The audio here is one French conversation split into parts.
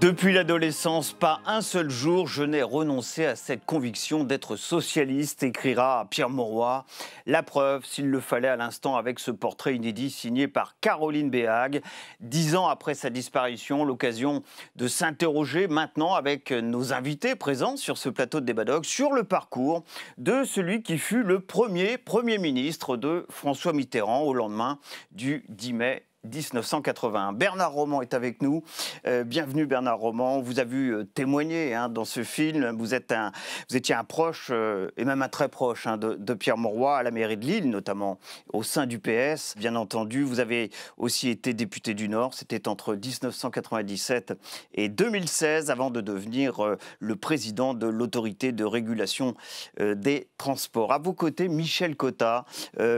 Depuis l'adolescence, pas un seul jour, je n'ai renoncé à cette conviction d'être socialiste, écrira Pierre Mauroy. La preuve, s'il le fallait à l'instant, avec ce portrait inédit signé par Caroline Béag. Dix ans après sa disparition, l'occasion de s'interroger maintenant avec nos invités présents sur ce plateau de débat sur le parcours de celui qui fut le premier Premier ministre de François Mitterrand au lendemain du 10 mai 1981. Bernard Roman est avec nous. Euh, bienvenue Bernard Roman. vous a vu euh, témoigner hein, dans ce film. Vous, êtes un, vous étiez un proche, euh, et même un très proche, hein, de, Pierre Morois, à la mairie de Lille, notamment au sein du PS. Bien entendu, vous avez aussi été député du Nord. C'était entre 1997 et 2016, avant de devenir le président de l'autorité de régulation des transports. À vos côtés, Michel Cotta.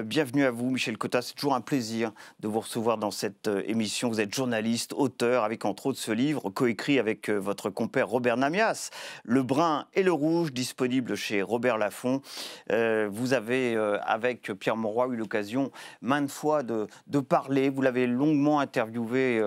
bienvenue à vous, Michel Cotta. C'est toujours un plaisir de vous recevoir dans cette euh, émission. Vous êtes journaliste, auteur, avec entre autres ce livre coécrit avec euh, votre compère Robert Namias, Le Brun et le Rouge, disponible chez Robert Laffont. Euh, vous avez, avec Pierre Monroy, eu l'occasion maintes fois de, parler. Vous l'avez longuement interviewé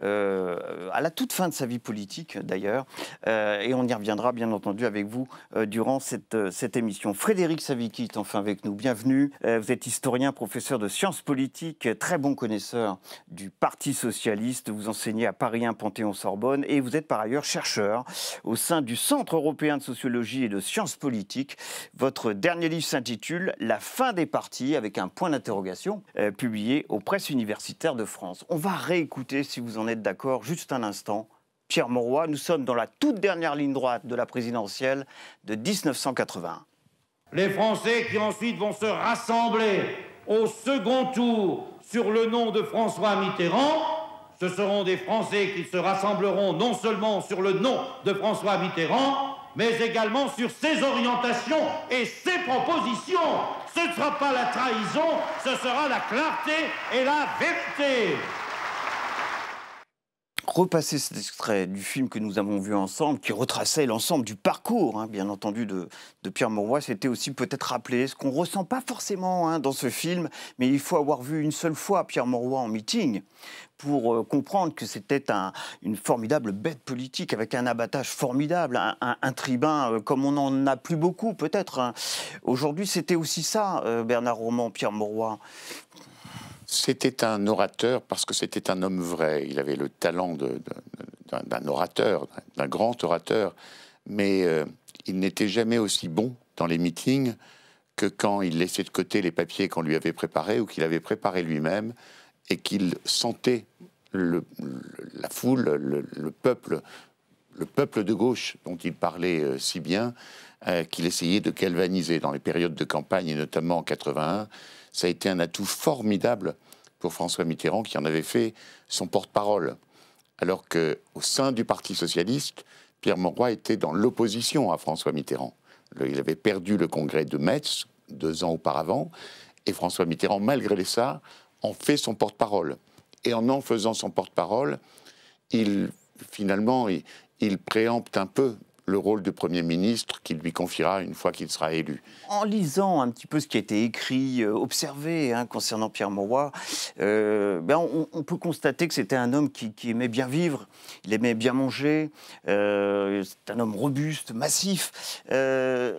à la toute fin de sa vie politique, d'ailleurs. et on y reviendra, bien entendu, avec vous durant cette, émission. Frédéric Savicki est enfin avec nous. Bienvenue. vous êtes historien, professeur de sciences politiques, très bon connaisseur du Parti Socialiste. Vous enseignez à Paris 1 Panthéon-Sorbonne et vous êtes par ailleurs chercheur au sein du Centre européen de sociologie et de sciences politiques. Votre dernier livre s'intitule La fin des partis avec un point d'interrogation euh, publié aux presses universitaires de France. On va réécouter, si vous en êtes d'accord, juste un instant. Pierre Mauroy, nous sommes dans la toute dernière ligne droite de la présidentielle de 1981. Les Français qui ensuite vont se rassembler au second tour sur le nom de François Mitterrand, ce seront des Français qui se rassembleront non seulement sur le nom de François Mitterrand, mais également sur ses orientations et ses propositions. Ce ne sera pas la trahison, ce sera la clarté et la vérité repasser cet extrait du film que nous avons vu ensemble, qui retraçait l'ensemble du parcours, hein, bien entendu, de, Pierre Mauroy, c'était aussi peut-être rappeler ce qu'on ressent pas forcément hein, dans ce film, mais il faut avoir vu une seule fois Pierre Mauroy en meeting pour euh, comprendre que c'était un, une formidable bête politique avec un abattage formidable, un, un, tribun euh, comme on n'en a plus beaucoup peut-être. Hein. Aujourd'hui, c'était aussi ça, euh, Bernard Roman, Pierre Mauroy. C'était un orateur parce que c'était un homme vrai. Il avait le talent d'un orateur, d'un grand orateur, mais euh, il n'était jamais aussi bon dans les meetings que quand il laissait de côté les papiers qu'on lui avait préparés ou qu'il avait préparés lui-même et qu'il sentait la foule, le, peuple, le peuple de gauche dont il parlait euh, si bien, euh, qu'il essayait de galvaniser dans les périodes de campagne et notamment en 81. Ça a été un atout formidable pour François Mitterrand, qui en avait fait son porte-parole. Alors qu'au sein du Parti socialiste, Pierre Monroy était dans l'opposition à François Mitterrand. Il avait perdu le congrès de Metz deux ans auparavant, et François Mitterrand, malgré ça, en fait son porte-parole. Et en en faisant son porte-parole, il finalement, il, préempte un peu le rôle de Premier ministre qu'il lui confiera une fois qu'il sera élu. En lisant un petit peu ce qui a été écrit, euh, observé hein, concernant Pierre Mauroy, euh, ben, on, peut constater que c'était un homme qui, aimait bien vivre, il aimait bien manger, euh, c'est un homme robuste, massif.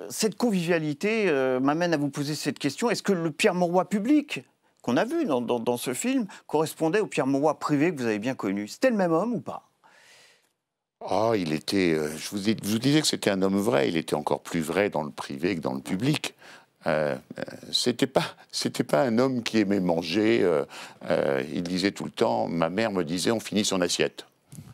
cette convivialité m'amène à vous poser cette question. Est-ce que le Pierre Mauroy public qu'on a vu dans, dans, ce film correspondait au Pierre Mauroy privé que vous avez bien connu C'était le même homme ou pas ah, il était. Euh, je vous, disais que c'était un homme vrai. Il était encore plus vrai dans le privé que dans le public. Euh, euh, c'était pas un homme qui aimait manger. il disait tout le temps. Ma mère me disait on finit son assiette.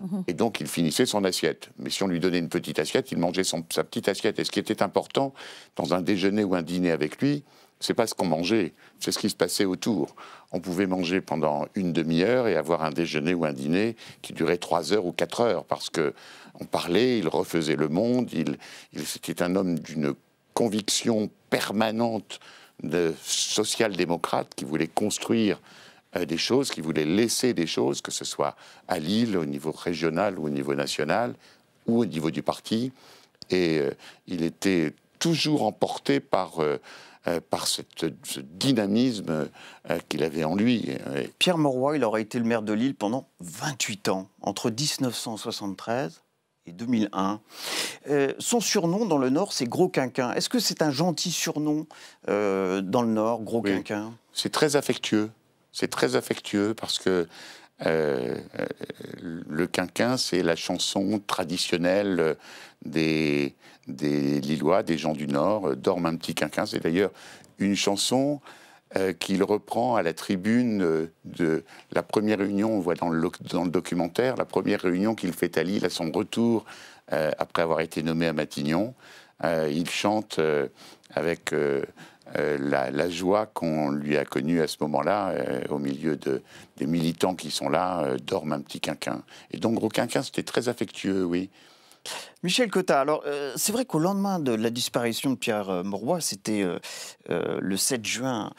Mhm. Et donc il finissait son assiette. Mais si on lui donnait une petite assiette, il mangeait sa petite assiette. Et ce qui était important dans un déjeuner ou un dîner avec lui, c'est pas ce qu'on mangeait, c'est ce qui se passait autour. On pouvait manger pendant une demi-heure et avoir un déjeuner ou un dîner qui durait trois heures ou quatre heures parce que on parlait, il refaisait le monde, il, il c'était un homme d'une conviction permanente de social-démocrate qui voulait construire euh, des choses, qui voulait laisser des choses, que ce soit à Lille, au niveau régional ou au niveau national, ou au niveau du parti. Et euh, il était toujours emporté par euh, euh, par ce dynamisme euh, qu'il avait en lui. Euh, Pierre Moroy, il aurait été le maire de Lille pendant 28 ans, entre 1973 et 2001. son surnom dans le Nord, c'est Gros Quinquin. Est-ce que c'est un gentil surnom dans le Nord, Gros Quinquin C'est très affectueux. C'est très affectueux parce que euh, euh, le quinquin, c'est la chanson traditionnelle euh, des, des Lillois, des gens du Nord, Dorme un petit quinquin. C'est d'ailleurs une chanson qu'il reprend à la tribune de la première réunion, on voit dans le, documentaire, la première réunion qu'il fait à Lille à son retour après avoir été nommé à Matignon. il chante avec euh, la, joie qu'on lui a connue à ce moment-là, euh, au milieu des militants qui sont là, euh, Dorme un petit quinquin. Et donc, Gros Quinquin, c'était très affectueux, oui. Michel Cotta, alors euh, c'est vrai qu'au lendemain de la disparition de Pierre euh, c'était euh, euh, le 7 juin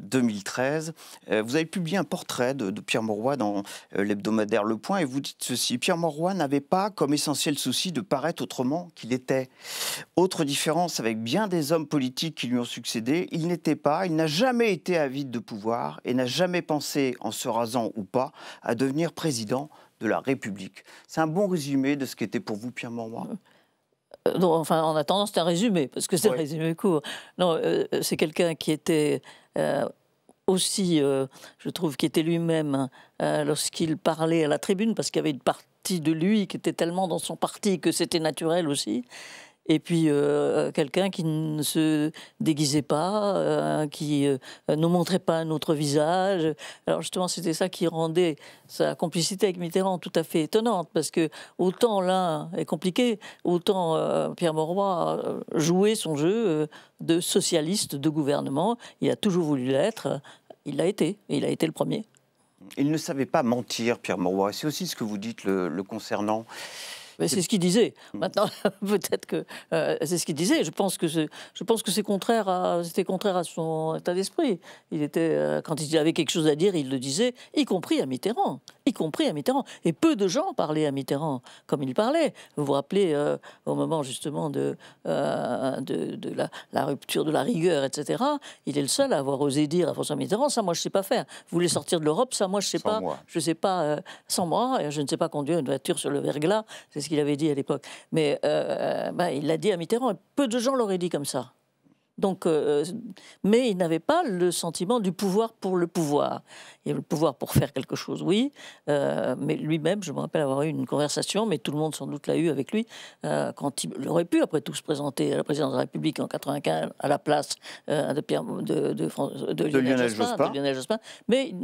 2013, vous avez publié un portrait de, Pierre Mauroy dans l'hebdomadaire Le Point et vous dites ceci, Pierre Morois n'avait pas comme essentiel souci de paraître autrement qu'il était. Autre différence avec bien des hommes politiques qui lui ont succédé, il n'était pas, il n'a jamais été avide de pouvoir et n'a jamais pensé, en se rasant ou pas, à devenir président de la République. C'est un bon résumé de ce qui était pour vous Pierre Mormois euh, enfin, en attendant, c'est un résumé, parce que c'est un résumé court. Non, euh, c'est quelqu'un qui était euh, aussi, je trouve, qui était lui-même hein, lorsqu'il parlait à la tribune, parce qu'il y avait une partie de lui qui était tellement dans son parti que c'était naturel aussi et puis euh, quelqu'un qui ne se déguisait pas, euh, qui euh, ne montrait pas notre visage. Alors justement, c'était ça qui rendait sa complicité avec Mitterrand tout à fait étonnante, parce que autant l'un est compliqué, autant Pierre Mauroy jouait son jeu de socialiste de gouvernement. Il a toujours voulu l'être. Il l'a été. Et il a été le premier. Il ne savait pas mentir, Pierre Mauroy. C'est aussi ce que vous dites le concernant c'est ce qu'il disait. Maintenant, peut-être que euh, c'est ce qu'il disait. Je pense que je pense que c'est contraire à, c'était contraire à son état d'esprit. Il était, euh, quand il avait quelque chose à dire, il le disait, y compris à Mitterrand, y compris à Mitterrand. Et peu de gens parlaient à Mitterrand comme il parlait. Vous vous rappelez euh, au moment justement de de, la, rupture de la rigueur, etc. Il est le seul à avoir osé dire à François Mitterrand, ça, moi, je sais pas faire. Vous voulez sortir de l'Europe, ça, moi, je sais pas, moi. je sais pas, sans moi, je ne sais pas conduire une voiture sur le verglas ce qu'il avait dit à l'époque. Mais euh, bah, il l'a dit à Mitterrand, et peu de gens l'auraient dit comme ça. Donc, euh, mais il n'avait pas le sentiment du pouvoir pour le pouvoir. Il y avait le pouvoir pour faire quelque chose, oui, euh, mais lui-même, je me rappelle avoir eu une conversation, mais tout le monde sans doute l'a eu avec lui, quand il, aurait pu après tout se présenter à la présidence de la République en 95 à la place de, Pierre, de, de, Lionel Jospin, Jospin. Mais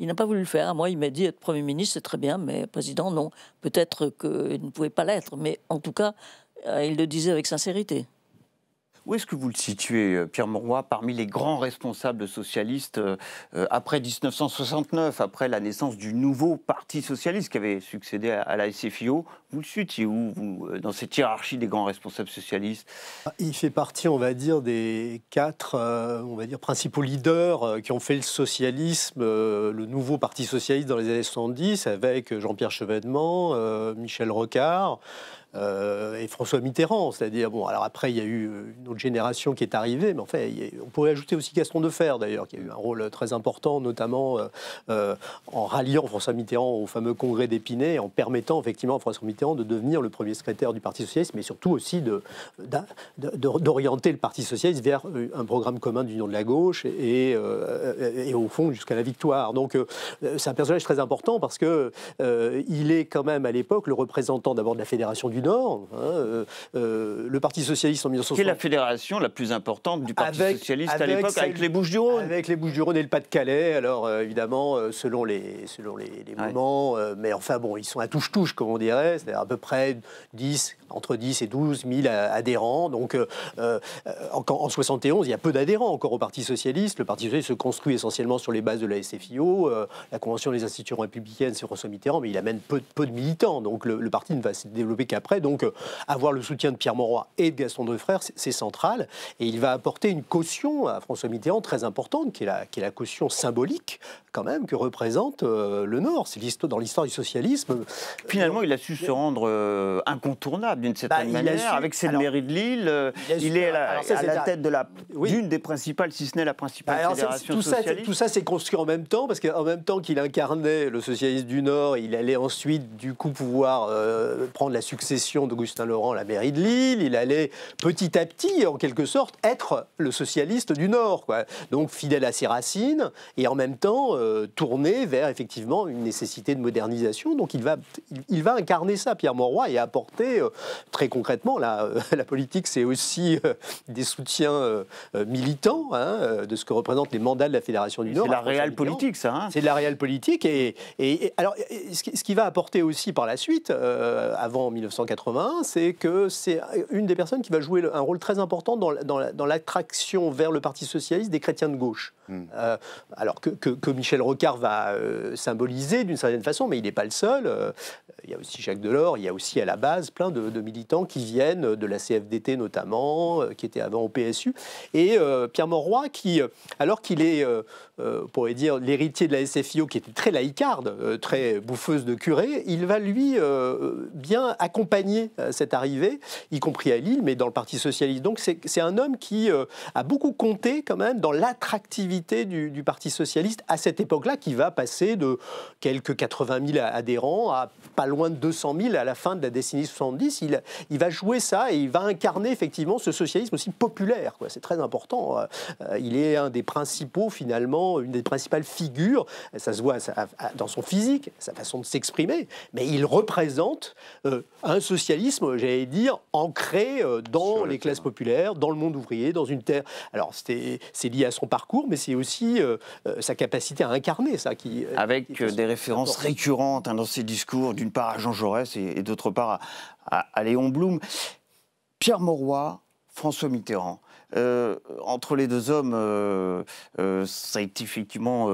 il n'a pas voulu le faire. Moi, il m'a dit être Premier ministre, c'est très bien, mais président, non. Peut-être qu'il ne pouvait pas l'être, mais en tout cas, euh, il le disait avec sincérité. Où est-ce que vous le situez, euh, Pierre Morois, parmi les grands responsables socialistes euh, euh, après 1969, après la naissance du nouveau Parti socialiste qui avait succédé à, la SFIO Vous le situez où, vous, dans cette hiérarchie des grands responsables socialistes ah, Il fait partie, on va dire, des quatre on va dire, principaux leaders qui ont fait le socialisme, le nouveau Parti socialiste dans les années 70, avec Jean-Pierre Chevènement, Michel Rocard. Euh, et François Mitterrand. C'est-à-dire, bon, alors après, il y a eu euh, une autre génération qui est arrivée, mais en fait, on pourrait ajouter aussi Gaston Fer, d'ailleurs, qui a eu un rôle euh, très important, notamment en ralliant François Mitterrand au fameux congrès d'Épinay, en permettant effectivement à François Mitterrand de devenir le premier secrétaire du Parti Socialiste, mais surtout aussi d'orienter le Parti Socialiste vers un programme commun d'union de la gauche et, au fond jusqu'à la victoire. Donc c'est un personnage très important parce que il est quand même à l'époque le représentant d'abord de la Fédération du du Nord, hein, euh, euh, le Parti socialiste en 1960. Qui est la fédération la plus importante du Parti socialiste à l'époque, avec les Bouches-du-Rhône. Avec les Bouches-du-Rhône et le Pas-de-Calais. Alors euh, évidemment, selon les, selon les, moments, mais enfin bon, ils sont à touche-touche, comme on dirait, c'est-à-dire à peu près 10, entre 10 et 12 000 adhérents. Donc euh, euh, en, 71, il y a peu d'adhérents encore au Parti socialiste. Le Parti socialiste se construit essentiellement sur les bases de la SFIO, euh, la Convention des institutions républicaines sur François Mitterrand, mais il amène peu, de militants. Donc le, parti ne va se développer qu'après. Donc avoir le soutien de Pierre Moroy et de Gaston Defrère, c'est central. Et il va apporter une caution à François Mitterrand très importante, qui est la, qui est la caution symbolique quand même que représente le Nord. C'est dans l'histoire du socialisme. Finalement, il a su se rendre incontournable d'une certaine bah, manière, avec cette mairie de Lille. Euh, il, est à la, tête de la, d'une des principales, si ce n'est la principale bah, fédération tout socialiste. Ça, tout ça s'est construit en même temps, parce qu'en même temps qu'il incarnait le socialiste du Nord, il allait ensuite, du coup, pouvoir euh, prendre la succession d'Augustin Laurent à la mairie de Lille. Il allait petit à petit, en quelque sorte, être le socialiste du Nord. Quoi. Donc fidèle à ses racines, et en même temps euh, tourner tourné vers, effectivement, une nécessité de modernisation. Donc il va, il, va incarner ça, Pierre Moroy, et apporter Très concrètement, euh, la, la politique, c'est aussi euh, des soutiens euh, militants hein, de ce que représentent les mandats de la Fédération du Nord. C'est la hein, réelle politique, ça. Hein. c'est de la réelle politique. Et, et, alors, ce, qui, va apporter aussi par la suite, avant 1981, c'est que c'est une des personnes qui va jouer un rôle très important dans, dans l'attraction vers le Parti socialiste des chrétiens de gauche. Hmm. alors que, que, Michel Rocard va symboliser d'une certaine façon, mais il n'est pas le seul. il y a aussi Jacques Delors, il y a aussi à la base plein de militants qui viennent de la CFDT notamment, euh, qui étaient avant au PSU. Et euh, Pierre Morroy, qui, euh, alors qu'il est euh, on pourrait dire, l'héritier de la SFIO, qui était très laïcarde, euh, très bouffeuse de curé, il va lui euh, bien accompagner cette arrivée, y compris à Lille, mais dans le Parti socialiste. Donc c'est un homme qui a beaucoup compté quand même dans l'attractivité du, Parti socialiste à cette époque-là, qui va passer de quelques 80 000 adhérents à pas loin de 200 000 à la fin de la décennie 70. Il, il va jouer ça et il va incarner effectivement ce socialisme aussi populaire. C'est très important. il est un des principaux finalement une des principales figures. Ça se voit dans son physique, sa façon de s'exprimer, mais il représente euh, un socialisme, j'allais dire, ancré euh, dans les classes populaires, dans le monde ouvrier, dans une terre. Alors, c'est lié à son parcours, mais c'est aussi euh, sa capacité à incarner ça. Qui, Avec des références récurrentes hein, dans ses discours, d'une part à Jean Jaurès et, d'autre part à, à Léon Blum. Pierre Mauroy, François Mitterrand. Euh, entre les deux hommes, euh, euh ça a été effectivement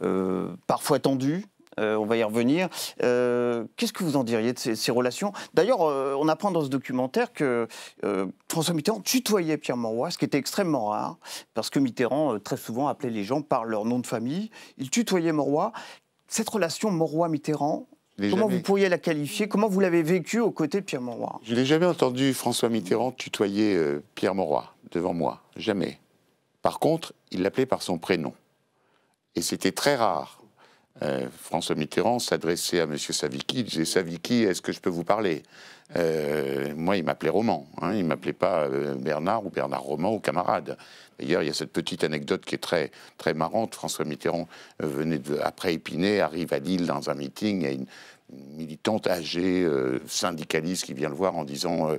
euh, parfois tendu. on va y revenir. Qu'est-ce que vous en diriez de ces, relations D'ailleurs, on apprend dans ce documentaire que François Mitterrand tutoyait Pierre Morois, ce qui était extrêmement rare, parce que Mitterrand très souvent appelait les gens par leur nom de famille. Il tutoyait Morois. Cette relation morois mitterrand Comment vous pourriez la qualifier Comment vous l'avez vécu aux côtés de Pierre Mauroy Je n'ai jamais entendu François Mitterrand tutoyer euh, Pierre Moroy, devant moi, jamais. Par contre, il l'appelait par son prénom. Et c'était très rare. Euh, François Mitterrand s'adressait à M. Savicki, disait Savicki, est-ce que je peux vous parler euh, moi, il m'appelait Roman. Hein, il m'appelait pas euh, Bernard ou Bernard Roman ou camarade. D'ailleurs, il y a cette petite anecdote qui est très, très marrante. François Mitterrand euh, venait de, après Épinay, arrive à Lille dans un meeting. Il y a une, militante âgée, syndicaliste, qui vient le voir en disant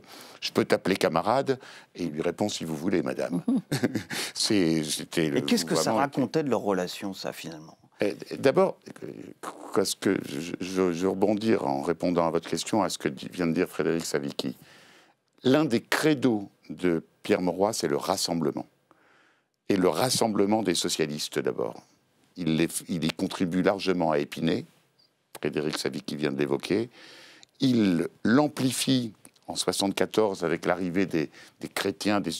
Je peux t'appeler camarade Et il lui répond Si vous voulez, madame. c'était. Et qu'est-ce que ça racontait de leur relation, ça, finalement D'abord, parce que je, rebondis en répondant à votre question à ce que vient de dire Frédéric Savicki. L'un des credos de Pierre Mauroy, c'est le rassemblement. Et le rassemblement des socialistes d'abord. Il, y contribue largement à Épinay, Frédéric Savicki vient de l'évoquer. Il l'amplifie en 1974 avec l'arrivée des, chrétiens, des,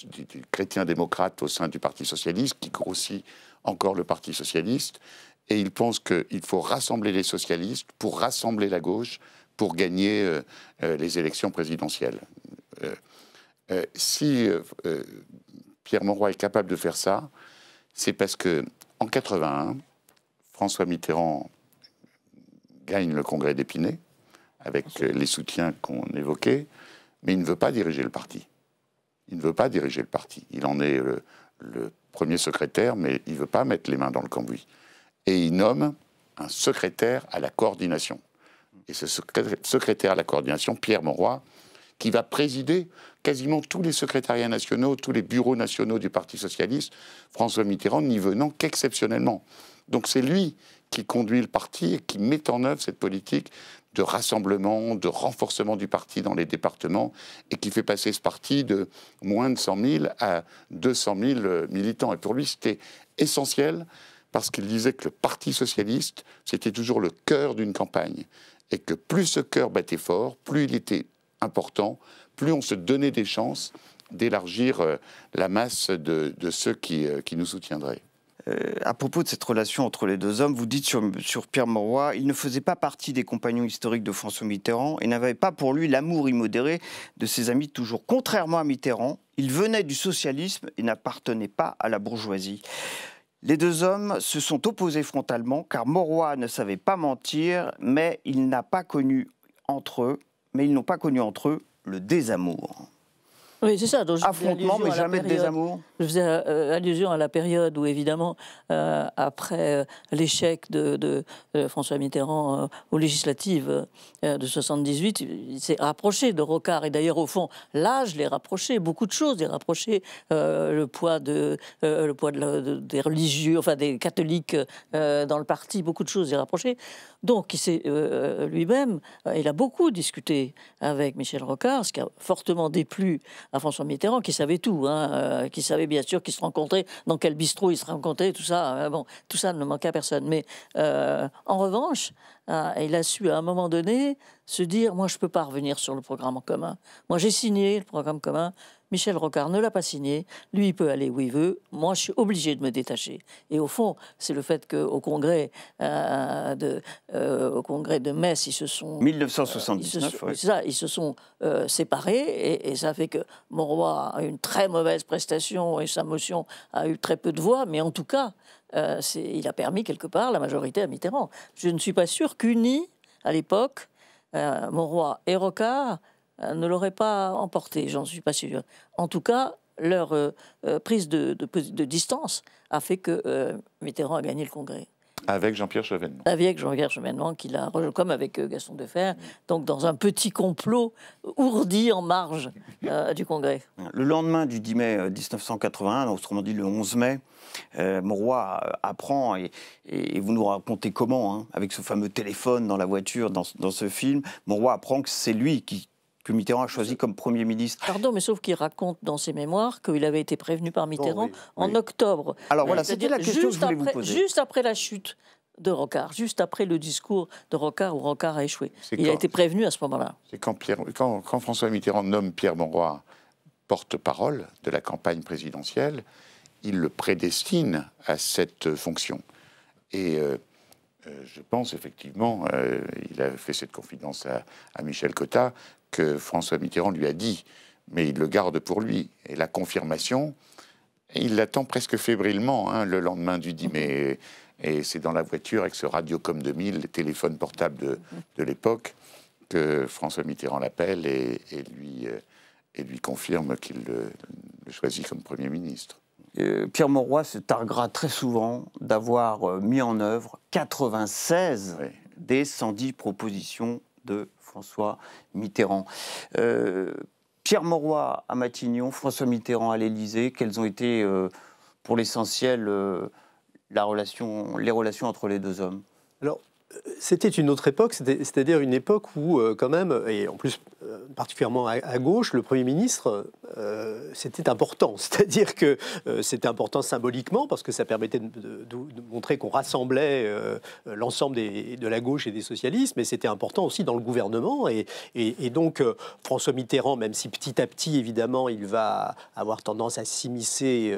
chrétiens démocrates au sein du Parti socialiste, qui grossit encore le Parti socialiste et il pense qu'il faut rassembler les socialistes pour rassembler la gauche pour gagner euh, euh, les élections présidentielles. Euh, si Pierre Monroy est capable de faire ça, c'est parce que en 81, François Mitterrand gagne le congrès d'Épinay avec les soutiens qu'on évoquait, mais il ne veut pas diriger le parti. Il ne veut pas diriger le parti. Il en est le, le premier secrétaire, mais il ne veut pas mettre les mains dans le cambouis et il nomme un secrétaire à la coordination. Et ce secrétaire à la coordination, Pierre Monroy, qui va présider quasiment tous les secrétariats nationaux, tous les bureaux nationaux du Parti socialiste, François Mitterrand n'y venant qu'exceptionnellement. Donc c'est lui qui conduit le parti et qui met en œuvre cette politique de rassemblement, de renforcement du parti dans les départements et qui fait passer ce parti de moins de 100 000 à 200 000 militants. Et pour lui, c'était essentiel parce qu'il disait que le Parti socialiste, c'était toujours le cœur d'une campagne, et que plus ce cœur battait fort, plus il était important, plus on se donnait des chances d'élargir euh, la masse de, ceux euh, qui, nous soutiendraient. Euh, à propos de cette relation entre les deux hommes, vous dites sur, Pierre Mauroy, il ne faisait pas partie des compagnons historiques de François Mitterrand et n'avait pas pour lui l'amour immodéré de ses amis toujours. Contrairement à Mitterrand, il venait du socialisme et n'appartenait pas à la bourgeoisie. Les deux hommes se sont opposés frontalement car Moroy ne savait pas mentir, mais il n'a pas connu entre eux, mais ils n'ont pas connu entre eux le désamour. Oui, c'est ça. Affrontement, mais jamais de désamour. Je faisais euh, allusion à la période où, évidemment, euh, après euh, l'échec de, François Mitterrand aux législatives de 78, il s'est rapproché de Rocard. Et d'ailleurs, au fond, l'âge les rapproché, beaucoup de choses les rapproché. le poids, de, le poids des religieux, enfin des catholiques dans le parti, beaucoup de choses les rapproché. Donc, il s'est lui-même, il a beaucoup discuté avec Michel Rocard, ce qui a fortement déplu à François Mitterrand, qui savait tout, hein, euh, qui savait bien sûr qu'ils se rencontraient, dans quel bistrot ils se rencontraient, tout ça. Hein, bon, tout ça ne manquait à personne. Mais euh, en revanche, ah, il a su à un moment donné se dire, moi je ne peux pas revenir sur le programme en commun. Moi j'ai signé le programme commun, Michel Rocard ne l'a pas signé, lui il peut aller où il veut, moi je suis obligé de me détacher. Et au fond, c'est le fait qu'au congrès, euh, de, euh, congrès de Metz, ils se sont... 1979, euh, ça, ils se sont séparés, et, ça fait que mon roi a eu une très mauvaise prestation, et sa motion a eu très peu de voix, mais en tout cas, euh, il a permis quelque part la majorité à Mitterrand. Je ne suis pas sûr qu'Uni, à l'époque, euh, roi, et Rocard euh, ne l'auraient pas emporté, j'en suis pas sûr. En tout cas, leur euh, prise de, distance a fait que Mitterrand a gagné le Congrès. Avec Jean-Pierre Chevènement. Avec Jean-Pierre Chevènement, qui comme avec euh, Gaston Defer, mm. donc dans un petit complot ourdi en marge euh, du Congrès. Le lendemain du 10 mai 1981, euh, autrement dit le 11 mai, euh, apprend, et, vous nous racontez comment, hein, avec ce fameux téléphone dans la voiture, dans, dans ce film, mon apprend que c'est lui qui que Mitterrand a choisi comme Premier ministre. Pardon, mais sauf qu'il raconte dans ses mémoires qu'il avait été prévenu par Mitterrand oh, en octobre. Alors voilà, euh, c'était la question que je voulais vous poser. Juste après la chute de Rocard, juste après le discours de Rocard où Rocard a échoué. Il a été prévenu à ce moment-là. C'est quand, quand, François Mitterrand nomme Pierre Monroy porte-parole de la campagne présidentielle, il le prédestine à cette fonction. Et euh, euh, je pense effectivement, euh, il a fait cette confidence à, Michel Cotta, que François Mitterrand lui a dit, mais il le garde pour lui. Et la confirmation, il l'attend presque fébrilement hein, le lendemain du 10 mai. Et, c'est dans la voiture avec ce Radiocom 2000, téléphone portable de, l'époque, que François Mitterrand l'appelle et, euh, lui, confirme qu'il le choisit comme Premier ministre. Euh, Pierre Mauroy se targuera très souvent d'avoir euh, mis en œuvre 96 des 110 propositions de François Mitterrand. Euh, Pierre Mauroy à Matignon, François Mitterrand à l'Elysée, quelles ont été pour l'essentiel les relations entre les deux hommes Alors, c'était une autre époque, c'est-à-dire une époque où, quand même, et en plus euh, particulièrement à, gauche, le Premier ministre, euh, c'était important. C'est-à-dire que euh, c'était important symboliquement parce que ça permettait de, montrer qu'on rassemblait l'ensemble de la gauche et des socialistes, mais c'était important aussi dans le gouvernement. Et, donc François Mitterrand, même si petit à petit, évidemment, il va avoir tendance à s'immiscer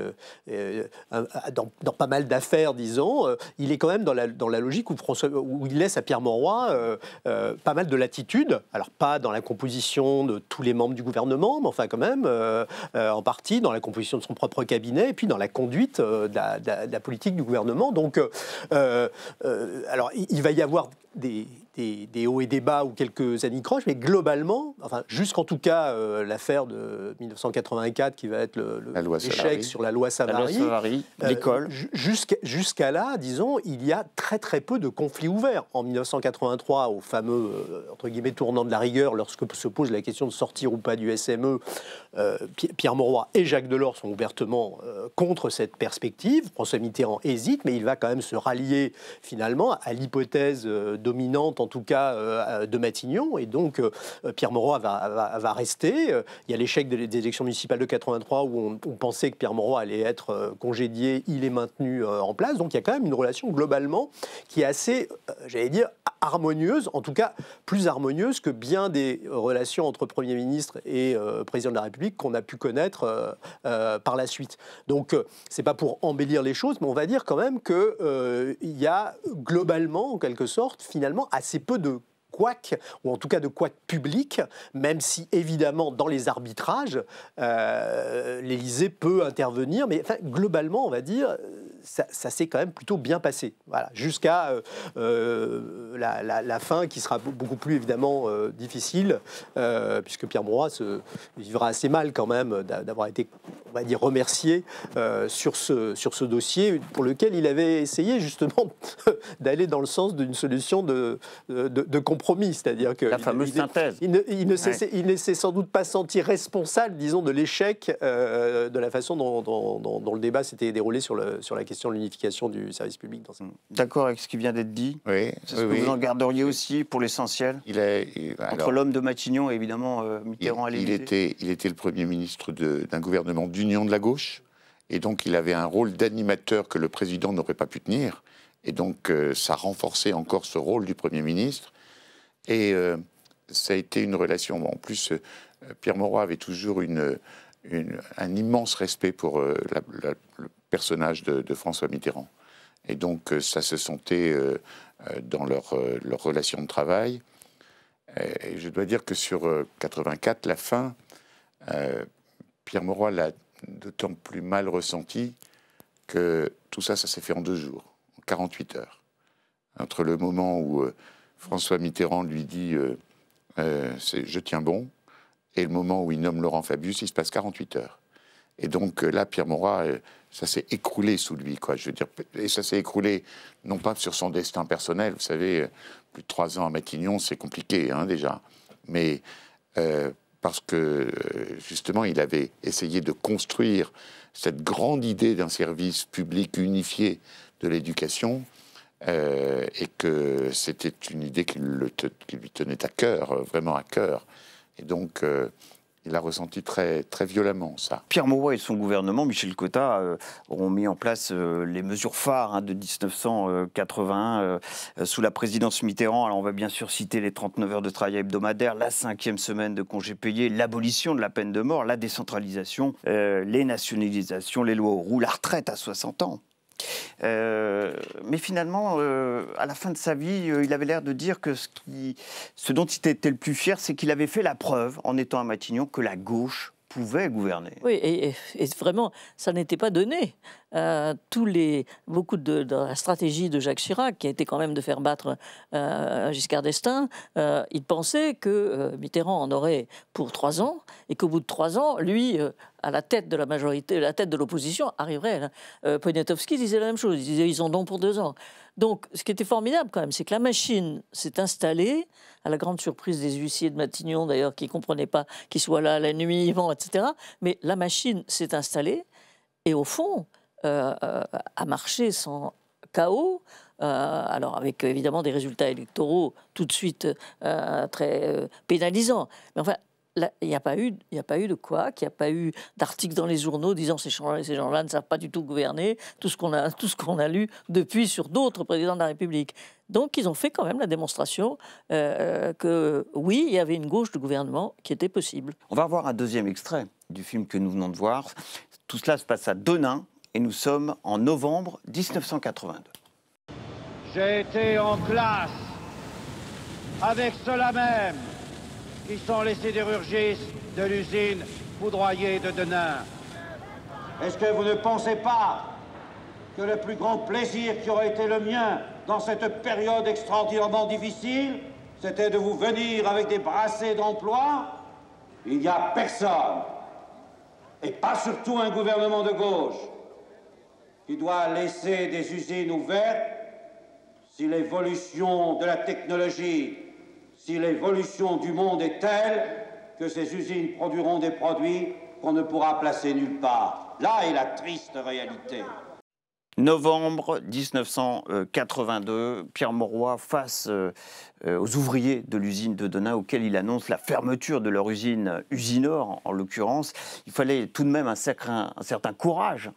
dans, pas mal d'affaires, disons, il est quand même dans la, dans la logique où, François, où il laisse à Pierre Monroy pas mal de latitude, alors pas dans la composition de tous les membres du gouvernement, mais enfin quand même, euh, euh, en partie dans la composition de son propre cabinet, et puis dans la conduite euh, de, la, politique du gouvernement. Donc, alors, il va y avoir des des, hauts et des bas ou quelques anicroches, mais globalement, enfin, jusqu'en tout cas euh, l'affaire de 1984 qui va être l'échec sur la loi Savary, euh, l'école, jusqu'à là, disons, il y a très très peu de conflits ouverts. En 1983, au fameux euh, entre guillemets tournant de la rigueur, lorsque se pose la question de sortir ou pas du SME, Pierre Mauroy et Jacques Delors sont ouvertement contre cette perspective. François Mitterrand hésite, mais il va quand même se rallier finalement à l'hypothèse dominante en tout cas, euh, de Matignon. Et donc, euh, Pierre Moreau va, rester. Euh, il y a l'échec des, élections municipales de 83 où on, pensait que Pierre Moreau allait être congédié. Il est maintenu en place. Donc, il y a quand même une relation globalement qui est assez, j'allais dire, harmonieuse, en tout cas plus harmonieuse que bien des relations entre Premier ministre et euh, Président de la République qu'on a pu connaître euh, euh, par la suite. Donc c'est pas pour embellir les choses, mais on va dire quand même qu'il y a globalement, en quelque sorte, finalement assez peu de couac, ou en tout cas de couac public, même si évidemment dans les arbitrages, l'Élysée peut intervenir, mais globalement, on va dire, ça, s'est quand même plutôt bien passé. Voilà, jusqu'à euh, euh, la, fin qui sera beaucoup plus évidemment euh, difficile, puisque Pierre Mauroy se vivra assez mal quand même d'avoir été, on va dire, remercié sur, ce, sur ce dossier pour lequel il avait essayé justement d'aller dans le sens d'une solution de, de, compromis, c'est-à-dire que la fameuse il, synthèse. Il ne, il ne s'est sans doute pas senti responsable, disons, de l'échec de la façon dont, le débat s'était déroulé sur, le, sur la question sur l'unification du service public. Dans... D'accord avec ce qui vient d'être dit Oui. vous en garderiez aussi pour l'essentiel il Entre l'homme de Matignon et évidemment euh, Mitterrand il, il était, il était le Premier ministre d'un gouvernement d'union de la gauche, et donc il avait un rôle d'animateur que le président n'aurait pas pu tenir, et donc euh, ça renforçait encore ce rôle du Premier ministre. Et euh, ça a été une relation. En plus, Pierre Mauroy avait toujours une un immense respect pour euh, le personnage de, François Mitterrand. Et donc, euh, ça se sentait euh, dans leur, relation de travail. Et, je dois dire que sur 84, la fin, Pierre Mauroy l'a d'autant plus mal ressenti que tout ça, ça s'est fait en deux jours, en 48 heures. Entre le moment où François Mitterrand lui dit Je tiens bon et le moment où il nomme Laurent Fabius, il se passe 48 heures. Et donc euh, là, Pierre Mora, euh, ça s'est écroulé sous lui, quoi. Je veux dire, et ça s'est écroulé non pas sur son destin personnel, vous savez, euh, plus de trois ans à Matignon, c'est compliqué hein, déjà, mais parce que justement, il avait essayé de construire cette grande idée d'un service public unifié de l'éducation. et que c'était une idée qui, qui, lui tenait à cœur, vraiment à cœur. Et donc, euh, il a ressenti très, très violemment ça. Pierre Mauroy et son gouvernement, Michel Cotta, euh, ont mis en place euh, les mesures phares hein, de 1981 sous la présidence Mitterrand. Alors on va bien sûr citer les 39 heures de travail hebdomadaire, la cinquième semaine de congés payés, l'abolition de la peine de mort, la décentralisation, les nationalisations, les lois aux la retraite à 60 ans. Euh, mais finalement, euh, à la fin de sa vie, euh, il avait l'air de dire que ce, dont il était le plus fier, c'est qu'il avait fait la preuve, en étant à Matignon, que la gauche pouvait gouverner. Oui, et vraiment, ça n'était pas donné. Euh, tous les, beaucoup de, la stratégie de Jacques Chirac, qui a été quand même de faire battre euh, Giscard d'Estaing, euh, il pensait que Mitterrand en aurait pour trois ans et qu'au bout de trois ans, lui, à la tête de la majorité, à la tête de l'opposition, arriverait. Hein. Poniatowski disait la même chose. Il disait ils en ont pour deux ans. Donc, ce qui était formidable quand même, c'est que la machine s'est installée, à la grande surprise des huissiers de Matignon d'ailleurs, qui ne comprenaient pas qu'ils soient là la nuit, etc. Mais la machine s'est installée, et au fond, a euh, euh, marché sans chaos. Euh, alors avec évidemment des résultats électoraux tout de suite très pénalisants. Mais enfin, il n'y a, pas eu, a pas eu de quoi, qu'il n'y a pas eu d'articles dans les journaux disant ces gens-là ne savent pas du tout gouverner, tout ce qu'on a, tout ce qu'on a lu depuis sur d'autres présidents de la République. Donc ils ont fait quand même la démonstration que oui, il y avait une gauche de gouvernement qui était possible. On va voir un deuxième extrait du film que nous venons de voir. Tout cela se passe à Denain, et nous sommes en novembre 1982. J'ai été en classe avec ceux-là même qui sont les sidérurgistes de l'usine foudroyée de Denain. Est-ce que vous ne pensez pas que le plus grand plaisir qui aurait été le mien dans cette période extraordinairement difficile, c'était de vous venir avec des brassées d'emploi Il n'y a personne, et pas surtout un gouvernement de gauche, qui doit laisser des usines ouvertes, si l'évolution de la technologie, si l'évolution du monde est telle que ces usines produiront des produits qu'on ne pourra placer nulle part. Là est la triste réalité. Novembre 1982, Pierre Mauroy face euh, aux ouvriers de l'usine de Donat auxquels il annonce la fermeture de leur usine Usinor, en l'occurrence. Il fallait tout de même un, un certain courage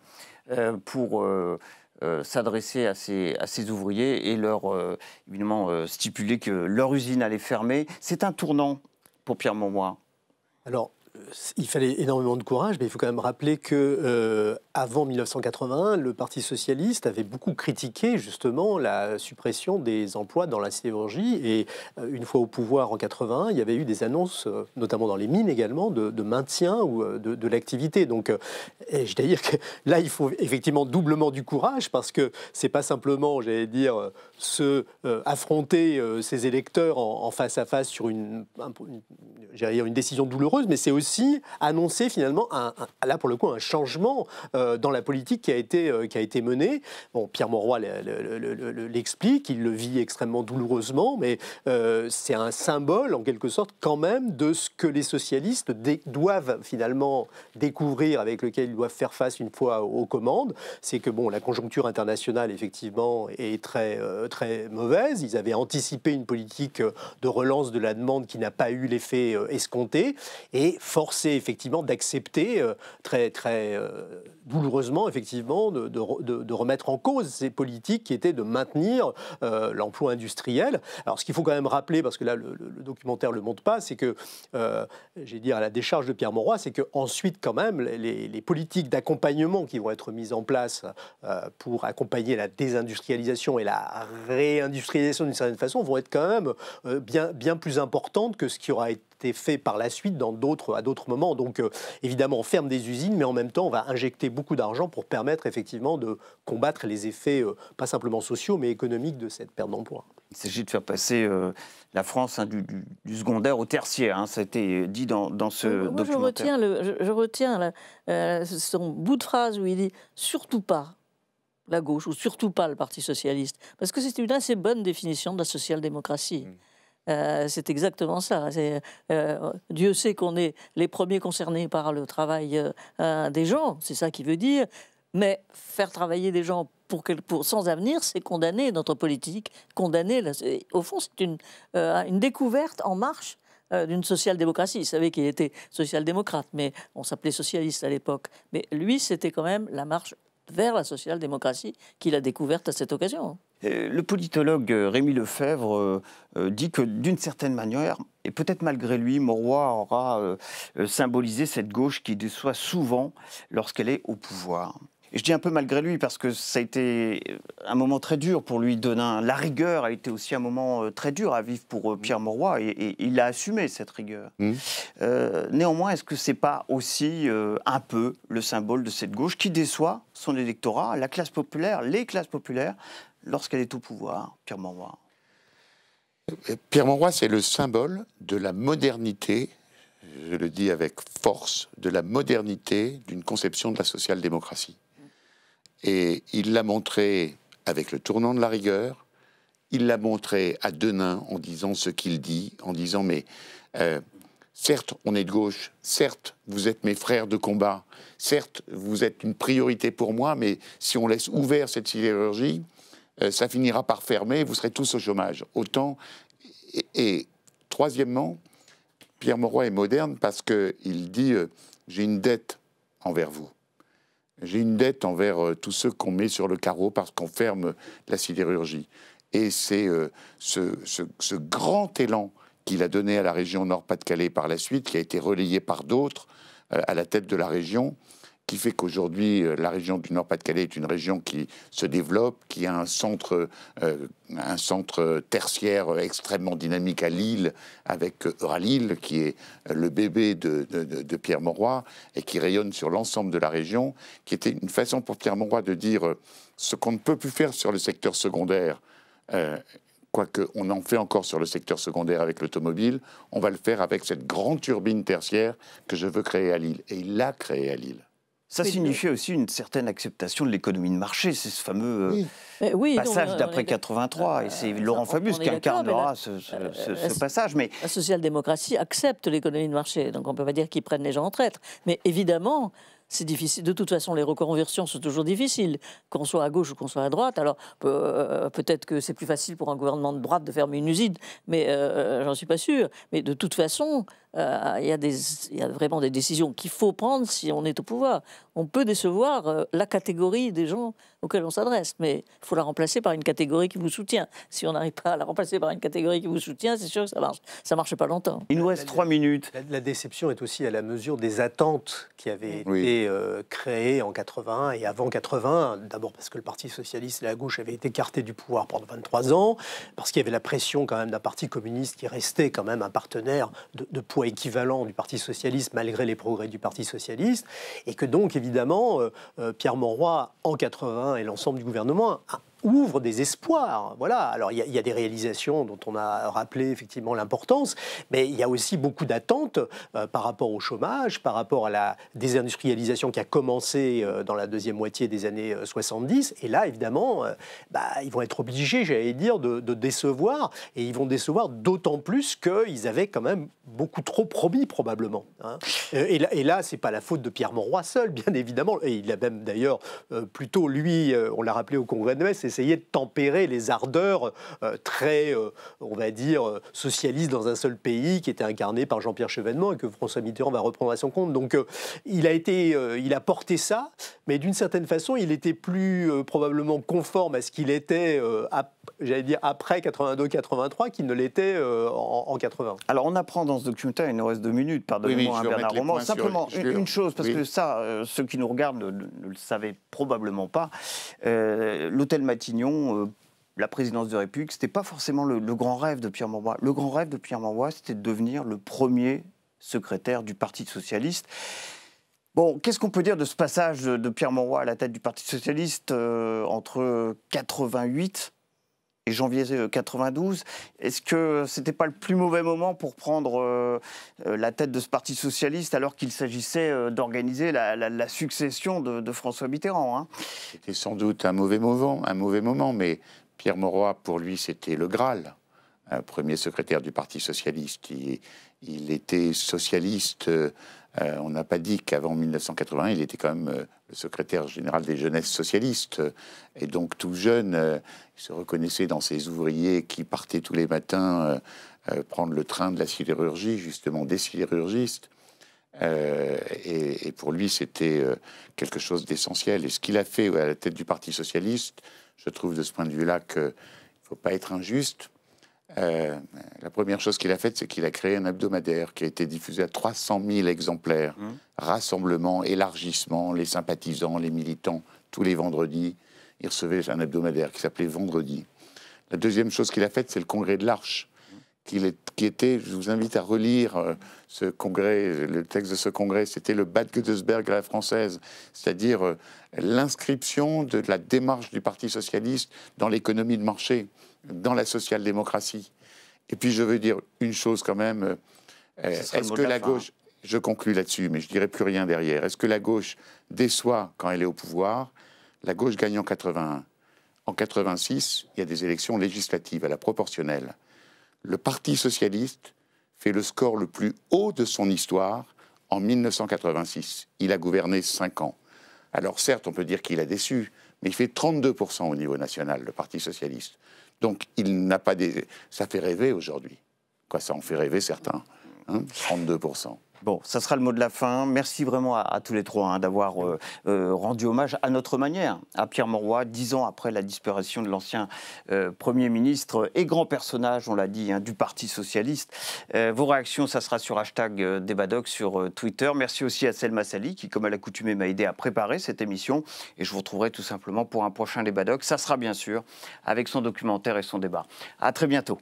euh, pour euh, euh, s'adresser à ces, ouvriers et leur, évidemment, stipuler que leur usine allait fermer. C'est un tournant pour Pierre Monmoy il fallait énormément de courage, mais il faut quand même rappeler que euh, avant 1981, le Parti socialiste avait beaucoup critiqué justement la suppression des emplois dans la sidérurgie. Et euh, une fois au pouvoir en 81, il y avait eu des annonces, euh, notamment dans les mines également, de, maintien ou de, l'activité. Donc, je dire que là, il faut effectivement doublement du courage parce que c'est pas simplement, j'allais dire, se affronter ses électeurs en, face à face sur une, une, une décision douloureuse, mais c'est aussi aussi annoncer finalement, un, là pour le coup, un changement euh, dans la politique qui a été, euh, qui a été menée. Bon, Pierre Mauroy l'explique, il le vit extrêmement douloureusement, mais euh, c'est un symbole en quelque sorte quand même de ce que les socialistes doivent finalement découvrir, avec lequel ils doivent faire face une fois aux commandes. C'est que bon, la conjoncture internationale effectivement est très, très mauvaise. Ils avaient anticipé une politique de relance de la demande qui n'a pas eu l'effet escompté. Et forcé effectivement d'accepter euh, très, très euh, douloureusement effectivement de, de, remettre en cause ces politiques qui étaient de maintenir euh, l'emploi industriel. Alors ce qu'il faut quand même rappeler, parce que là le, documentaire ne le montre pas, c'est que, j'ai dit à la décharge de Pierre Morois c'est que ensuite quand même les, les politiques d'accompagnement qui vont être mises en place pour accompagner la désindustrialisation et la réindustrialisation d'une certaine façon vont être quand même bien, bien plus importantes que ce qui aura été été fait par la suite dans d'autres, à d'autres moments. Donc euh, évidemment, on ferme des usines, mais en même temps, on va injecter beaucoup d'argent pour permettre effectivement de combattre les effets, euh, pas simplement sociaux, mais économiques de cette perte d'emploi. Il s'agit de faire passer euh, la France hein, du, secondaire au tertiaire. Hein, ça a été dit dans, ce document Je retiens, le, je, retiens son bout de phrase où il dit « surtout pas la gauche » ou « surtout pas le Parti socialiste ». Parce que c'était une assez bonne définition de la social-démocratie. Mm. Euh, c'est exactement ça. Euh, Dieu sait qu'on est les premiers concernés par le travail euh, des gens, c'est ça qui veut dire. Mais faire travailler des gens pour, pour sans avenir, c'est condamner notre politique, condamner. au fond, c'est une, une découverte en marche d'une social-démocratie. Vous savez qu'il était social-démocrate, mais on s'appelait socialiste à l'époque. Mais lui, c'était quand même la marche vers la social-démocratie qu'il a découverte à cette occasion. Euh, le politologue euh, Rémi Lefebvre euh, dit que d'une certaine manière, et peut-être malgré lui, Mauroy aura symbolisé cette gauche qui déçoit souvent lorsqu'elle est au pouvoir. Et je dis un peu malgré lui parce que ça a été un moment très dur pour lui, donner La rigueur a été aussi un moment très dur à vivre pour mmh. Pierre Mauroy et, il a assumé cette rigueur. Mmh. néanmoins, est-ce que c'est pas aussi un peu le symbole de cette gauche qui déçoit son électorat, la classe populaire, les classes populaires lorsqu'elle est au pouvoir, Pierre Monroy euh, Pierre Monroy, c'est le symbole de la modernité, je le dis avec force, de la modernité d'une conception de la social-démocratie. Et il l'a montré avec le tournant de la rigueur, il l'a montré à Denain en disant ce qu'il dit, en disant mais euh, certes on est de gauche, certes vous êtes mes frères de combat, certes vous êtes une priorité pour moi, mais si on laisse ouvert cette sidérurgie, euh, ça finira par fermer, vous serez tous au chômage. Autant. Et, troisièmement, Pierre Mauroy est moderne parce qu'il dit euh, J'ai une dette envers vous. J'ai une dette envers euh, tous ceux qu'on met sur le carreau parce qu'on ferme la sidérurgie. Et c'est ce, grand élan qu'il a donné à la région Nord-Pas-de-Calais par la suite, qui a été relayé par d'autres à la tête de la région, qui fait qu'aujourd'hui, euh, la région du Nord-Pas-de-Calais est une région qui se développe, qui a un centre, euh, un centre tertiaire extrêmement dynamique à Lille, avec Euralil, qui est le bébé de, Pierre Mauroy, et qui rayonne sur l'ensemble de la région, qui était une façon pour Pierre Mauroy de dire euh, ce qu'on ne peut plus faire sur le secteur secondaire. quoique on en fait encore sur le secteur secondaire avec l'automobile, on va le faire avec cette grande turbine tertiaire que je veux créer à Lille. Et il l'a créée à Lille. Ça signifiait aussi une certaine acceptation de l'économie de marché, c'est ce fameux euh, passage d'après 83, et c'est euh, Laurent Fabius qui incarnera ce, euh, passage. Mais la social-démocratie accepte l'économie de marché, donc on ne peut pas dire qu'ils prennent les gens en traître. Mais évidemment, c'est difficile. De toute façon, les reconversions sont toujours difficiles, qu'on soit à gauche ou qu'on soit à droite. Alors peut-être que c'est plus facile pour un gouvernement de droite de fermer une usine, mais j'en suis pas sûr. Mais de toute façon, euh, il y, a vraiment des décisions qu'il faut prendre si on est au pouvoir. On peut décevoir euh, la catégorie des gens auxquels on s'adresse, mais il faut la remplacer par une catégorie qui vous soutient. Si on n'arrive pas à la remplacer par une catégorie qui vous soutient, c'est sûr que ça marche. marche pas longtemps. Il nous reste trois minutes. La, déception est aussi à la mesure des attentes qui avaient été euh, créées en 80 et avant 80. D'abord parce que le Parti socialiste et la gauche avaient été écartés du pouvoir pendant 23 ans, parce qu'il y avait la pression quand même d'un parti communiste qui restait quand même un partenaire de pouvoir équivalent du Parti socialiste malgré les progrès du Parti socialiste, et que donc évidemment euh, euh, Pierre Monroy en 80 et l'ensemble du gouvernement a ouvre des espoirs. Voilà. Alors il y, a des réalisations dont on a rappelé effectivement l'importance, mais il y a aussi beaucoup d'attentes euh, par rapport au chômage, par rapport à la désindustrialisation qui a commencé euh, dans la deuxième moitié des années 70. Euh, et là, évidemment, bah, ils vont être obligés, j'allais dire, de, décevoir, et ils vont décevoir d'autant plus qu'ils avaient quand même beaucoup trop promis probablement, hein. Et, là, et là c'est pas la faute de Pierre Monroy seul, bien évidemment. Et il a même d'ailleurs plutôt lui, on l'a rappelé au Congrès de Metz essayer de tempérer les ardeurs euh, très, euh, on va dire, euh, socialistes dans un seul pays qui était incarné par Jean-Pierre Chevènement et que François Mitterrand va reprendre à son compte. Donc il a été, il a porté ça, mais d'une certaine façon, il était plus probablement conforme à ce qu'il était à j'allais dire, après 82-83 qu'il ne l'était euh, en, 80. Alors, on apprend dans ce documentaire, il nous reste deux minutes, pardonnez-moi, Bernard Roman. Simplement, une, chose, parce que ça, euh, ceux qui nous regardent ne, le savaient probablement pas, euh, l'hôtel Matignon la présidence de la République, c'était pas forcément le, grand rêve de Pierre Monroy. Le grand rêve de Pierre Mauroy, c'était de devenir le premier secrétaire du Parti socialiste. Bon, qu'est-ce qu'on peut dire de ce passage de Pierre Monroy à la tête du Parti socialiste entre 88 et janvier 92. Euh, Est-ce que c'était pas le plus mauvais moment pour prendre euh, euh, la tête de ce parti socialiste alors qu'il s'agissait d'organiser la, succession de, François Mitterrand hein C'était sans doute un mauvais moment, un mauvais moment, mais Pierre Mauroy, pour lui, c'était le Graal, un premier secrétaire du Parti socialiste. Il, était socialiste. Euh, on n'a pas dit qu'avant 1981, il était quand même euh, le secrétaire général des jeunesses socialistes. et donc, tout jeune, euh, il se reconnaissait dans ses ouvriers qui partaient tous les matins prendre le train de la sidérurgie, justement des sidérurgistes. et, pour lui, c'était quelque chose d'essentiel. Et ce qu'il a fait à la tête du Parti socialiste, je trouve de ce point de vue-là qu'il ne faut pas être injuste euh, la première chose qu'il a faite, c'est qu'il a créé un hebdomadaire qui a été diffusé à 300 000 exemplaires. Mmh. Rassemblement, élargissement, les sympathisants, les militants, tous les vendredis. Il recevait un hebdomadaire qui s'appelait Vendredi. La deuxième chose qu'il a faite, c'est le congrès de l'Arche, qui, était, je vous invite à relire euh, ce congrès, le texte de ce congrès, c'était le Bad Godesberg à la française, c'est-à-dire euh, l'inscription de la démarche du Parti socialiste dans l'économie de marché dans la social-démocratie. Et puis je veux dire une chose quand même. Euh, est-ce que la, gauche, je conclus là-dessus, mais je dirai plus rien derrière. Est-ce que la gauche déçoit quand elle est au pouvoir La gauche gagne en 81. En 86, il y a des élections législatives à la proportionnelle. Le Parti socialiste fait le score le plus haut de son histoire en 1986. Il a gouverné cinq ans. Alors certes, on peut dire qu'il a déçu, mais il fait 32% au niveau national, le Parti socialiste. Donc, il n'a pas des. Ça fait rêver aujourd'hui. Quoi, ça en fait rêver certains. 32%. Hein, Bon, ça sera le mot de la fin. Merci vraiment à, tous les trois hein, d'avoir euh, euh, rendu hommage à notre manière à Pierre Morois, dix ans après la disparition de l'ancien euh, Premier ministre et grand personnage, on l'a dit, hein, du Parti socialiste. vos réactions, ça sera sur hashtag Débadoc sur Twitter. Merci aussi à Selma Sali qui, comme à l'accoutumée, m'a aidé à préparer cette émission. Et je vous retrouverai tout simplement pour un prochain Débadoc. Ça sera bien sûr avec son documentaire et son débat. À très bientôt.